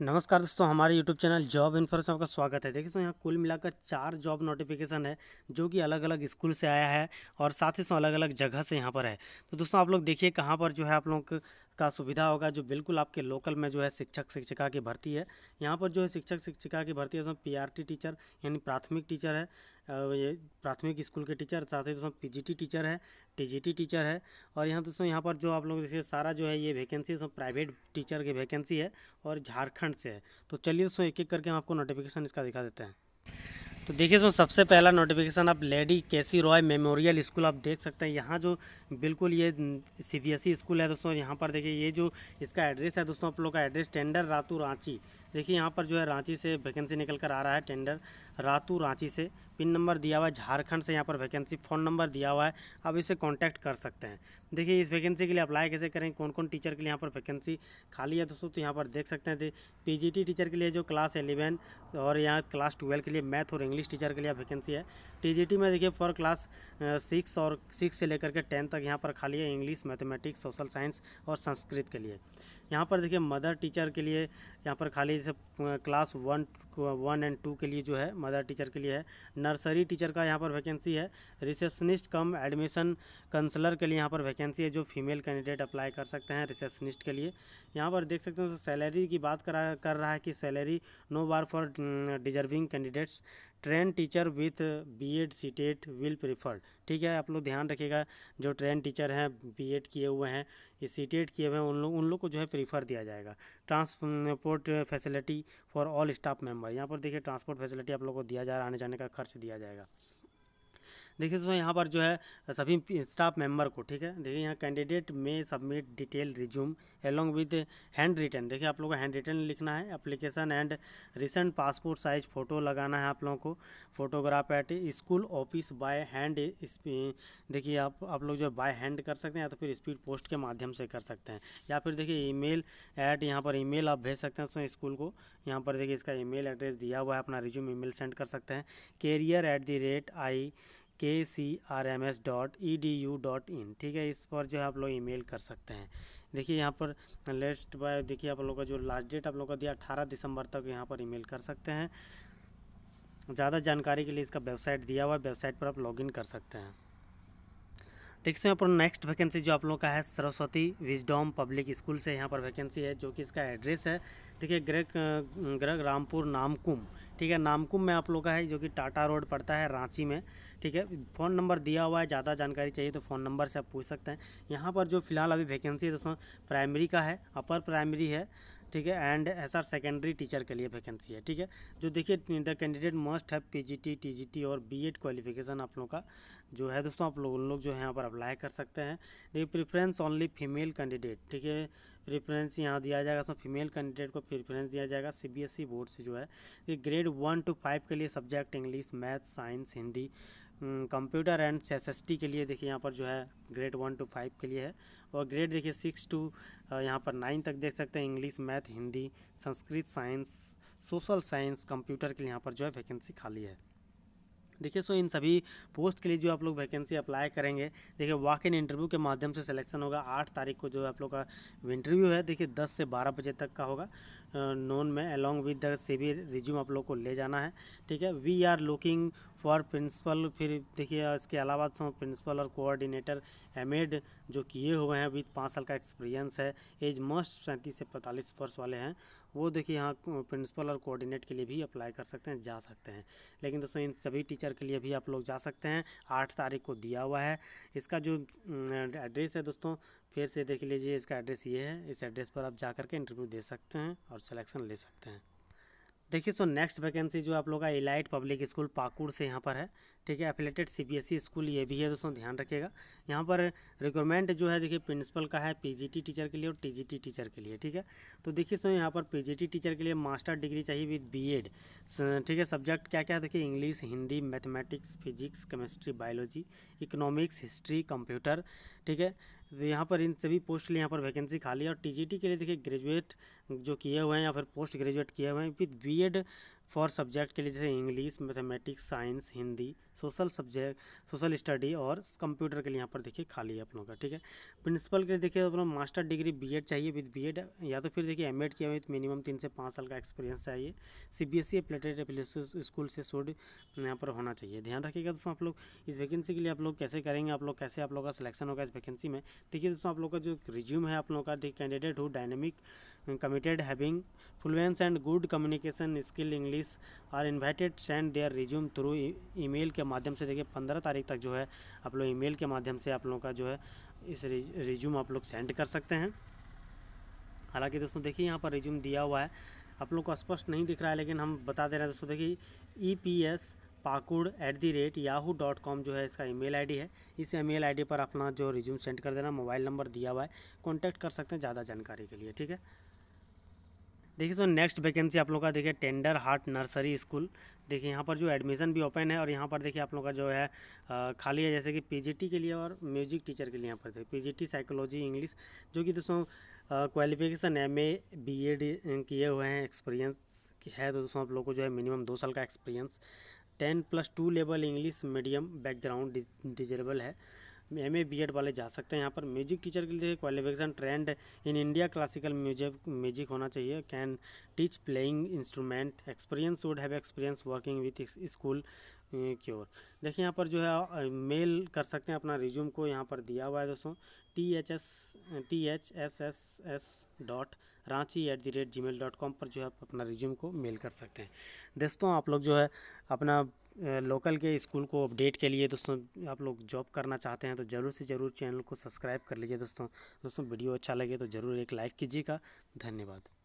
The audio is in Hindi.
नमस्कार दोस्तों हमारे यूट्यूब चैनल जॉब इन्फॉर्मेशन आपका स्वागत है देखिए दोस्तों यहाँ कुल मिलाकर चार जॉब नोटिफिकेशन है जो कि अलग अलग स्कूल से आया है और साथ ही साथ अलग अलग जगह से यहाँ पर है तो दोस्तों आप लोग देखिए कहाँ पर जो है आप लोग का सुविधा होगा जो बिल्कुल आपके लोकल में जो है शिक्षक शिक्षिका की भर्ती है यहाँ पर जो है शिक्षक शिक्षिका की भर्ती है उसमें पी टीचर यानी प्राथमिक टीचर है ये प्राथमिक स्कूल के टीचर साथ ही दोस्तों पीजीटी टीचर है टीजीटी टीचर है और यहाँ दोस्तों यहाँ पर जो आप लोग देखिए सारा जो है ये वैकेंसी दोस्तों प्राइवेट टीचर की वैकेंसी है और झारखंड से है तो चलिए दोस्तों एक एक करके हम आपको नोटिफिकेशन इसका दिखा देते हैं तो देखिए सो सबसे पहला नोटिफिकेशन आप lady K C Roy memorial school आप देख सकते हैं यहाँ जो बिल्कुल ये C B S E school है दोस्तों यहाँ पर देखिए ये जो इसका एड्रेस है दोस्तों आप लोग का एड्रेस टेंडर रातू रांची देखिए यहाँ पर जो है रांची से वैकेंसी निकल कर आ रहा है टेंडर रातू रांची से पिन नंबर दिया हुआ है झारखंड से यहाँ पर वैकेंसी फ़ोन नंबर दिया हुआ है आप इसे कांटेक्ट कर सकते हैं देखिए इस वैकेंसी के लिए अप्लाई कैसे करें कौन कौन टीचर के लिए यहाँ पर वैकेंसी खाली है दोस्तों तो यहाँ पर देख सकते हैं पी टीचर के लिए जो क्लास एलेवन और यहाँ क्लास ट्वेल्व के लिए मैथ और इंग्लिश टीचर के लिए वैकेंसी है टी में देखिए फॉर क्लास सिक्स और सिक्स से लेकर के टेंथ तक यहाँ पर खाली है इंग्लिश मैथमेटिक्स सोशल साइंस और संस्कृत के लिए यहाँ पर देखिए मदर टीचर के लिए यहाँ पर खाली जैसे class one one and two के लिए जो है मदर टीचर के लिए है नर्सरी टीचर का यहाँ पर वैकेंसी है रिसेप्शनिस्ट कम एडमिशन कंसलर के लिए यहाँ पर वैकेंसी है जो फीमेल कैंडिडेट अप्लाई कर सकते हैं रिसेप्शनिस्ट के लिए यहाँ पर देख सकते हैं तो सैलरी की बात करा कर रहा है कि salary no bar for deserving candidates train teacher with B Ed CTET will preferred ठीक है आप लोग ध्यान रखिएगा जो ट्रेन टीचर हैं बी एड किए हुए हैं ये सीटेट किए हुए हैं उन लोग उन लोग को जो है प्रीफर दिया जाएगा transport facility for all staff member यहाँ पर देखिए ट्रांसपोर्ट फैसिलिटी आप लोग को दिया जा रहा आने जाने का खर्च दिया जाएगा देखिए दोस्तों यहाँ पर जो है सभी स्टाफ मेंबर को ठीक है देखिए यहाँ कैंडिडेट में submit detail resume along with hand return देखिए आप लोगों को हैंड रिटर्न लिखना है application and recent passport size photo लगाना है आप लोगों को photograph at school office by hand देखिए आप आप लोग जो है बाय हैंड कर सकते हैं या तो फिर स्पीड पोस्ट के माध्यम से कर सकते हैं या फिर देखिए मेल ऐट यहाँ पर मेल आप भेज सकते हैं दोस्तों स्कूल को यहाँ पर देखिए इसका मेल एड्रेस दिया हुआ है अपना रिज्यूम मेल सेंड कर सकते हैं career at the rate I K C R M S dot E D U dot in ठीक है इस पर जो है आप लोग ईमेल कर सकते हैं देखिए यहाँ पर लेस्ट बाय देखिए आप लोग का जो लास्ट डेट आप लोग का दिया अट्ठारह दिसंबर तक यहाँ पर ईमेल कर सकते हैं ज़्यादा जानकारी के लिए इसका वेबसाइट दिया हुआ है वेबसाइट पर आप लॉगिन कर सकते हैं देखिए यहाँ पर नेक्स्ट वैकेंसी जो आप लोगों का है सरस्वती विजडॉम पब्लिक स्कूल से यहाँ पर वैकेंसी है जो कि इसका एड्रेस है देखिए ग्रह ग्रह रामपुर नामकुम ठीक है नामकुम में आप लोग का है जो कि टाटा रोड पड़ता है रांची में ठीक है फ़ोन नंबर दिया हुआ है ज़्यादा जानकारी चाहिए तो फ़ोन नंबर से आप पूछ सकते हैं यहाँ पर जो फिलहाल अभी वैकेंसी है दोस्तों प्राइमरी का है अपर प्राइमरी है ठीक है and S R secondary teacher के लिए वैकेंसी है ठीक है जो देखिए the candidate must have PGT TGT और बीएड क्वालिफिकेशन आप लोगों का जो है दोस्तों आप लोग लोग जो है यहाँ पर अप्लाई कर सकते हैं देखिए प्रेफरेंस ओनली फीमेल कैंडिडेट ठीक है प्रेफरेंस यहाँ दिया जाएगा उसमें फीमेल कैंडिडेट को प्रेफरेंस दिया जाएगा सीबीएसई बोर्ड e से जो है ग्रेड वन टू फाइव के लिए subject English math science Hindi computer and S के लिए देखिए यहाँ पर जो है ग्रेड वन टू फाइव के लिए है और ग्रेड देखिए सिक्स टू यहाँ पर नाइन तक देख सकते हैं English math Hindi Sanskrit science social science computer के लिए यहाँ पर जो है वैकेंसी खाली है देखिए सो इन सभी पोस्ट के लिए जो आप लोग वैकेंसी अप्लाई करेंगे देखिए वॉक इन इंटरव्यू के माध्यम से सिलेक्शन होगा आठ तारीख को जो आप लोग का इंटरव्यू है देखिए दस से बारह बजे तक का होगा नोन में along with the C resume आप लोग को ले जाना है ठीक है we are looking for principal फिर देखिए इसके अलावा सो तो प्रिंसिपल और कोऑर्डिनेटर एड जो किए हुए हैं विद पाँच साल का एक्सपीरियंस है एज मस्ट सैंतीस से पैंतालीस वर्ष वाले हैं वो देखिए यहाँ प्रिंसिपल और कोऑर्डिनेट के लिए भी अप्लाई कर सकते हैं जा सकते हैं लेकिन दोस्तों इन सभी टीचर के लिए भी आप लोग जा सकते हैं आठ तारीख को दिया हुआ है इसका जो एड्रेस है दोस्तों फिर से देख लीजिए इसका एड्रेस ये है इस एड्रेस पर आप जा कर के इंटरव्यू दे सकते हैं और सिलेक्शन ले सकते हैं देखिए सो नेक्स्ट वैकेंसी जो आप लोग का इलाइट पब्लिक स्कूल पाकुड़ से यहाँ पर है ठीक है एफिलेटेड सीबीएसई स्कूल ये भी है दोस्तों ध्यान रखिएगा यहाँ पर रिक्वायरमेंट जो है देखिए प्रिंसिपल का है पीजीटी टीचर के लिए और टीजीटी टीचर के लिए ठीक है तो देखिए सो यहाँ पर पीजीटी टीचर के लिए मास्टर डिग्री चाहिए विद एड ठीक है सब्जेक्ट क्या क्या है देखिए English Hindi mathematics physics chemistry biology economics history computer ठीक है तो यहाँ पर इन सभी पोस्ट के लिए यहाँ पर वैकेंसी खाली है और टीजीटी के लिए देखिए ग्रेजुएट जो किए हुए हैं या फिर पोस्ट ग्रेजुएट किए हुए हैं फिर बीएड फॉर सब्जेक्ट के लिए जैसे English mathematics science Hindi social subject social study और कंप्यूटर के लिए यहाँ पर देखिए खाली है अपनों का ठीक है प्रिंसिपल के लिए देखिए अपना मास्टर डिग्री बीएड चाहिए विद बीएड या तो फिर देखिए एमएड किया हुआ तो मिनिमम तीन से पाँच साल का एक्सपीरियंस चाहिए सी बी एस प्लेटेड एप्लीस स्कूल से शुड यहाँ पर होना चाहिए ध्यान रखिएगा दोस्तों आप लोग इस वैकेंसी के लिए आप लोग कैसे करेंगे आप लोग कैसे आप लोग का सिलेक्शन होगा इस वैकेंसी में देखिए दोस्तों आप लोग का जो रिज्यूम है आप लोगों का देखिए candidate who dynamic committed having Fluence and good communication skill English are invited send their resume email e-, के माध्यम से देखिए पंद्रह तारीख तक जो है आप लोग ईमेल के माध्यम से आप लोगों का जो है इस रिज्यूम आप लोग सेंड कर सकते हैं हालांकि दोस्तों देखिए यहाँ पर रिज्यूम दिया हुआ है आप लोग को स्पष्ट नहीं दिख रहा है लेकिन हम बता दे रहे हैं दोस्तों देखिए E P S Pakur at the rate Yahoo dot com जो है इसका ईमेल आईडी है इस ईमेल आईडी पर अपना जो रिज्यूम सेंड कर देना मोबाइल नंबर दिया हुआ है कॉन्टैक्ट कर सकते हैं ज़्यादा जानकारी के लिए ठीक है देखिए सो नेक्स्ट वैकेंसी आप लोग का देखिए टेंडर हार्ट नर्सरी स्कूल देखिए यहाँ पर जो एडमिशन भी ओपन है और यहाँ पर देखिए आप लोग का जो है खाली है जैसे कि पीजीटी के लिए और म्यूजिक टीचर के लिए यहाँ पर देखिए पीजीटी साइकोलॉजी इंग्लिश जो कि दोस्तों qualification M A B Ed किए हुए हैं एक्सपीरियंस है तो दोस्तों आप लोग को जो है मिनिमम दो साल का experience ten plus two level English medium background desirable है एम ए बी एड वाले जा सकते हैं यहाँ पर म्यूजिक टीचर के लिए qualification trained in India classical music music होना चाहिए can teach playing instrument experience would have experience working with school choir देखिए यहाँ पर जो है मेल कर सकते हैं अपना रिज्यूम को यहाँ पर दिया हुआ है दोस्तों T H S T H S S S dot Ranchi at the rate gmail dot com पर जो है अपना रिज्यूम को मेल कर सकते हैं दोस्तों आप लोग जो है अपना लोकल के स्कूल को अपडेट के लिए दोस्तों आप लोग जॉब करना चाहते हैं तो ज़रूर से ज़रूर चैनल को सब्सक्राइब कर लीजिए दोस्तों दोस्तों वीडियो अच्छा लगे तो ज़रूर एक लाइक कीजिएगा धन्यवाद